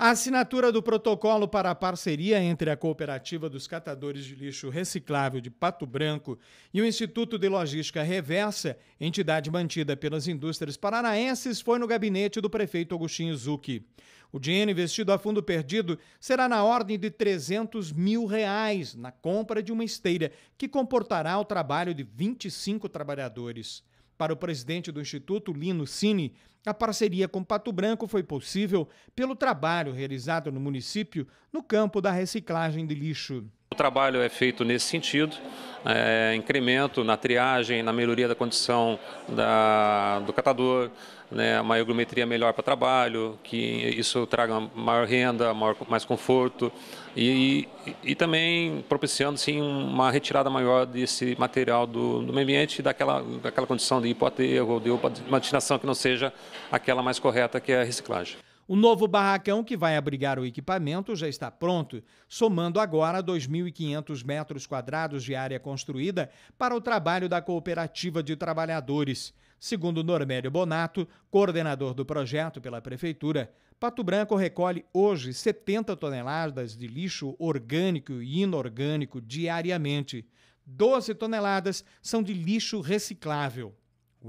A assinatura do protocolo para a parceria entre a Cooperativa dos Catadores de Lixo Reciclável de Pato Branco e o Instituto de Logística Reversa, entidade mantida pelas indústrias paranaenses, foi no gabinete do prefeito Agostinho Zucchi. O dinheiro investido a fundo perdido será na ordem de 300 mil reais na compra de uma esteira que comportará o trabalho de 25 trabalhadores. Para o presidente do Instituto, Lino Cini, a parceria com Pato Branco foi possível pelo trabalho realizado no município no campo da reciclagem de lixo. O trabalho é feito nesse sentido é, incremento na triagem, na melhoria da condição da, do catador, né, uma ergometria melhor para trabalho, que isso traga maior renda, maior, mais conforto e, e, e, também propiciando sim, uma retirada maior desse material do, do meio ambiente e daquela, daquela condição de hipoterro ou de uma destinação que não seja aquela mais correta que é a reciclagem. O novo barracão que vai abrigar o equipamento já está pronto, somando agora 2.500 metros quadrados de área construída para o trabalho da cooperativa de trabalhadores. Segundo Normério Bonato, coordenador do projeto pela Prefeitura, Pato Branco recolhe hoje 70 toneladas de lixo orgânico e inorgânico diariamente. 12 toneladas são de lixo reciclável.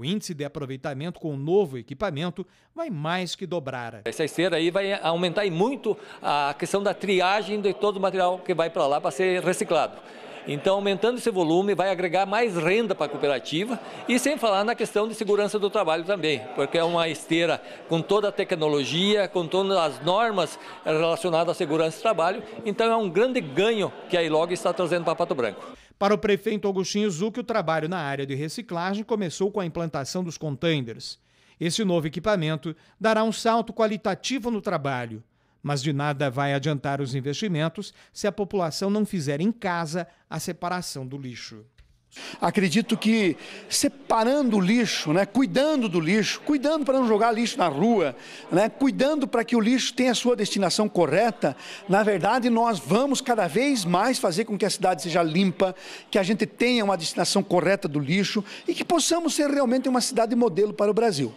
O índice de aproveitamento com o novo equipamento vai mais que dobrar. Essa esteira aí vai aumentar muito a questão da triagem de todo o material que vai para lá para ser reciclado. Então, aumentando esse volume, vai agregar mais renda para a cooperativa e sem falar na questão de segurança do trabalho também, porque é uma esteira com toda a tecnologia, com todas as normas relacionadas à segurança do trabalho. Então, é um grande ganho que a ILOG está trazendo para Pato Branco. Para o prefeito Augustinho Zuc, o trabalho na área de reciclagem começou com a implantação dos containers. Esse novo equipamento dará um salto qualitativo no trabalho mas de nada vai adiantar os investimentos se a população não fizer em casa a separação do lixo. Acredito que separando o lixo, né, cuidando do lixo, cuidando para não jogar lixo na rua, né, cuidando para que o lixo tenha a sua destinação correta, na verdade nós vamos cada vez mais fazer com que a cidade seja limpa, que a gente tenha uma destinação correta do lixo e que possamos ser realmente uma cidade modelo para o Brasil.